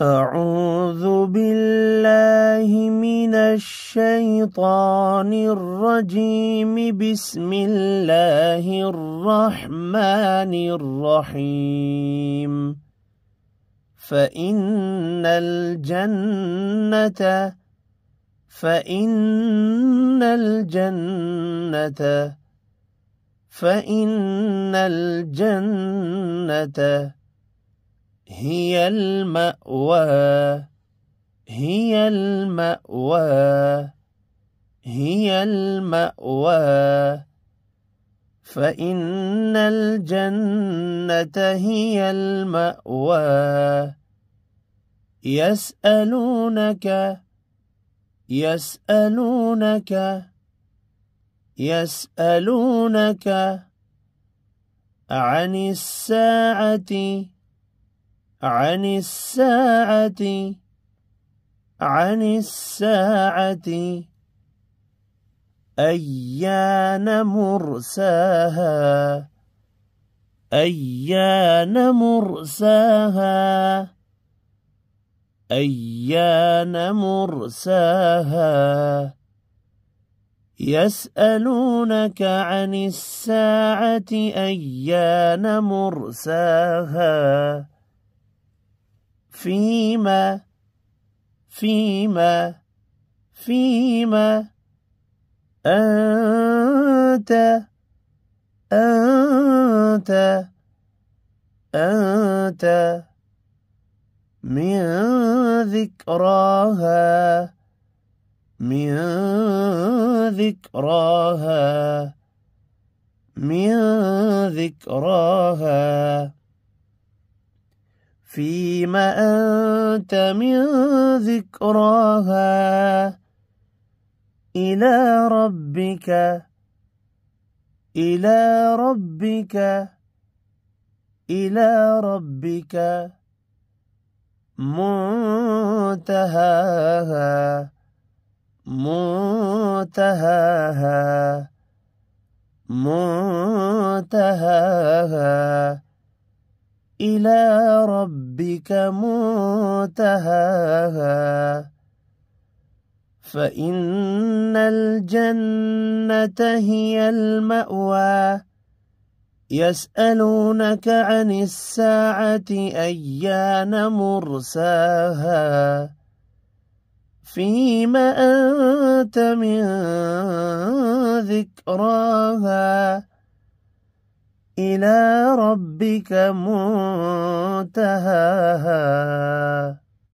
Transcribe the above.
أعوذ بالله من الشيطان الرجيم بسم الله الرحمن الرحيم فإن الجنة فإن الجنة فإن الجنة, فإن الجنة هي المأوى هي المأوى هي المأوى فإن الجنة هي المأوى يسألونك يسألونك يسألونك عن الساعة عن الساعة عن الساعة أيان مرساها أيان مرساها أيان مرساها يسألونك عن الساعة أيان مرساها فيما فيما فيما أنت أنت أنت من ذكراها من ذكراها من ذكراها فيما أنت من ذكراها إلى ربك إلى ربك إلى ربك منتهاها منتهاها منتهاها إلى ربك منتهاها فإن الجنة هي المأوى يسألونك عن الساعة أيان مرساها فيما أنت من ذكراها إلى ربك منتهاها